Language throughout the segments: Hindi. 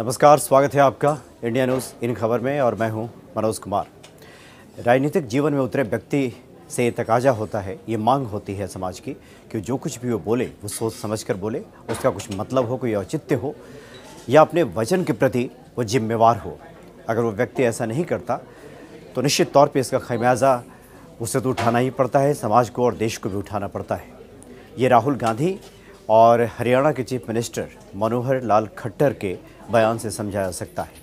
नमस्कार स्वागत है आपका इंडिया न्यूज़ इन खबर में और मैं हूं मनोज कुमार राजनीतिक जीवन में उतरे व्यक्ति से ये तकाजा होता है ये मांग होती है समाज की कि जो कुछ भी वो बोले वो सोच समझ कर बोले उसका कुछ मतलब हो कोई औचित्य हो या अपने वचन के प्रति वो जिम्मेवार हो अगर वो व्यक्ति ऐसा नहीं करता तो निश्चित तौर पर इसका खमियाजा उसे तो उठाना ही पड़ता है समाज को और देश को भी उठाना पड़ता है ये राहुल गांधी और हरियाणा के चीफ मिनिस्टर मनोहर लाल खट्टर के बयान से समझा जा सकता है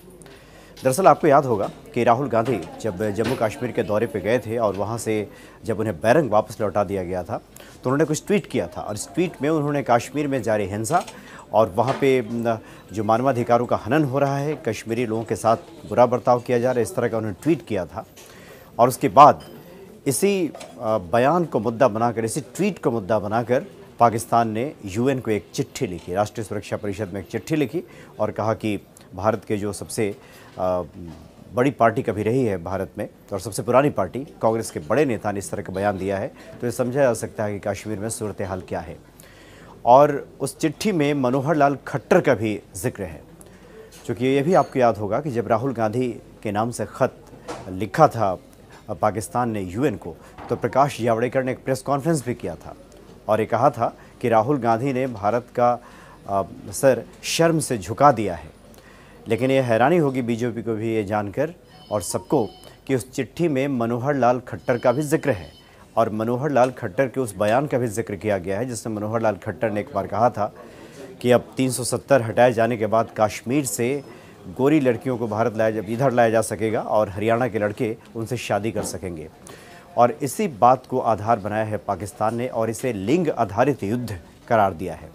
दरअसल आपको याद होगा कि राहुल गांधी जब जम्मू कश्मीर के दौरे पर गए थे और वहाँ से जब उन्हें बैरंग वापस लौटा दिया गया था तो उन्होंने कुछ ट्वीट किया था और इस ट्वीट में उन्होंने कश्मीर में जारी हिंसा और वहाँ पे जो मानवाधिकारों का हनन हो रहा है कश्मीरी लोगों के साथ बुरा बर्ताव किया जा रहा है इस तरह का उन्होंने ट्वीट किया था और उसके बाद इसी बयान को मुद्दा बनाकर इसी ट्वीट को मुद्दा बनाकर पाकिस्तान ने यूएन को एक चिट्ठी लिखी राष्ट्रीय सुरक्षा परिषद में एक चिट्ठी लिखी और कहा कि भारत के जो सबसे बड़ी पार्टी कभी रही है भारत में और सबसे पुरानी पार्टी कांग्रेस के बड़े नेता ने इस तरह का बयान दिया है तो ये समझा जा सकता है कि कश्मीर में सूरत हाल क्या है और उस चिट्ठी में मनोहर लाल खट्टर का भी जिक्र है चूँकि ये भी आपको याद होगा कि जब राहुल गांधी के नाम से ख़त लिखा था पाकिस्तान ने यूएन को तो प्रकाश जावड़ेकर ने एक प्रेस कॉन्फ्रेंस भी किया था और ये कहा था कि राहुल गांधी ने भारत का सर शर्म से झुका दिया है लेकिन ये हैरानी होगी बीजेपी को भी ये जानकर और सबको कि उस चिट्ठी में मनोहर लाल खट्टर का भी जिक्र है और मनोहर लाल खट्टर के उस बयान का भी जिक्र किया गया है जिसमें मनोहर लाल खट्टर ने एक बार कहा था कि अब 370 हटाए जाने के बाद कश्मीर से गोरी लड़कियों को भारत लाया जब इधर लाया जा सकेगा और हरियाणा के लड़के उनसे शादी कर सकेंगे और इसी बात को आधार बनाया है पाकिस्तान ने और इसे लिंग आधारित युद्ध करार दिया है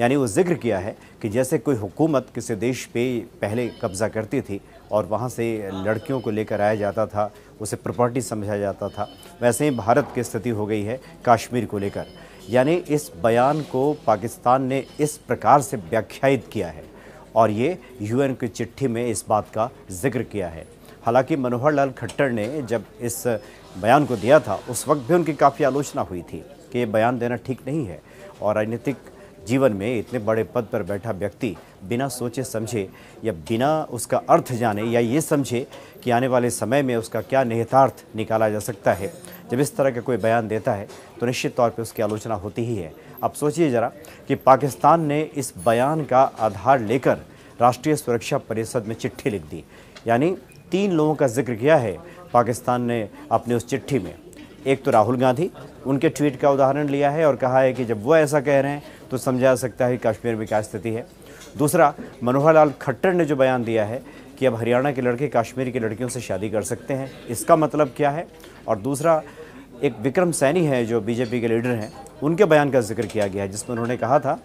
यानी वो जिक्र किया है कि जैसे कोई हुकूमत किसी देश पे पहले कब्ज़ा करती थी और वहाँ से लड़कियों को लेकर आया जाता था उसे प्रॉपर्टी समझा जाता था वैसे ही भारत की स्थिति हो गई है कश्मीर को लेकर यानी इस बयान को पाकिस्तान ने इस प्रकार से व्याख्यात किया है और ये यूएन की चिट्ठी में इस बात का जिक्र किया है हालांकि मनोहर लाल खट्टर ने जब इस बयान को दिया था उस वक्त भी उनकी काफ़ी आलोचना हुई थी कि ये बयान देना ठीक नहीं है और राजनीतिक जीवन में इतने बड़े पद पर बैठा व्यक्ति बिना सोचे समझे या बिना उसका अर्थ जाने या ये समझे कि आने वाले समय में उसका क्या निहितार्थ निकाला जा सकता है जब इस तरह का कोई बयान देता है तो निश्चित तौर पर उसकी आलोचना होती ही है अब सोचिए ज़रा कि पाकिस्तान ने इस बयान का आधार लेकर राष्ट्रीय सुरक्षा परिषद में चिट्ठी लिख दी यानी तीन लोगों का जिक्र किया है पाकिस्तान ने अपने उस चिट्ठी में एक तो राहुल गांधी उनके ट्वीट का उदाहरण लिया है और कहा है कि जब वो ऐसा कह रहे हैं तो समझा सकता है कश्मीर में क्या स्थिति है दूसरा मनोहर लाल खट्टर ने जो बयान दिया है कि अब हरियाणा के लड़के कश्मीर की लड़कियों से शादी कर सकते हैं इसका मतलब क्या है और दूसरा एक विक्रम सैनी है जो बीजेपी के लीडर हैं उनके बयान का जिक्र किया गया है जिसमें उन्होंने कहा था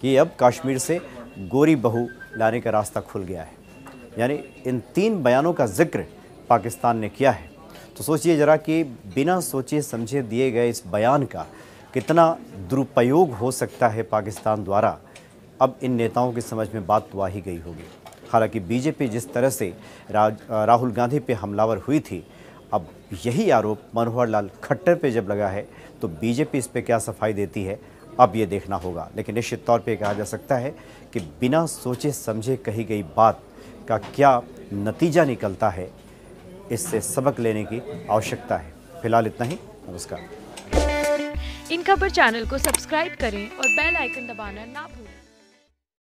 कि अब कश्मीर से गोरी बहू लाने का रास्ता खुल गया है यानी इन तीन बयानों का जिक्र पाकिस्तान ने किया है तो सोचिए ज़रा कि बिना सोचे समझे दिए गए इस बयान का कितना दुरुपयोग हो सकता है पाकिस्तान द्वारा अब इन नेताओं की समझ में बात तो आ ही गई होगी हालांकि बीजेपी जिस तरह से रा, राहुल गांधी पे हमलावर हुई थी अब यही आरोप मनोहर लाल खट्टर पे जब लगा है तो बीजेपी इस पर क्या सफाई देती है अब ये देखना होगा लेकिन निश्चित तौर पे कहा जा सकता है कि बिना सोचे समझे कही गई बात का क्या नतीजा निकलता है इससे सबक लेने की आवश्यकता है फिलहाल इतना ही नमस्कार इन खबर चैनल को सब्सक्राइब करें और बेल आइकन दबाना ना भूलें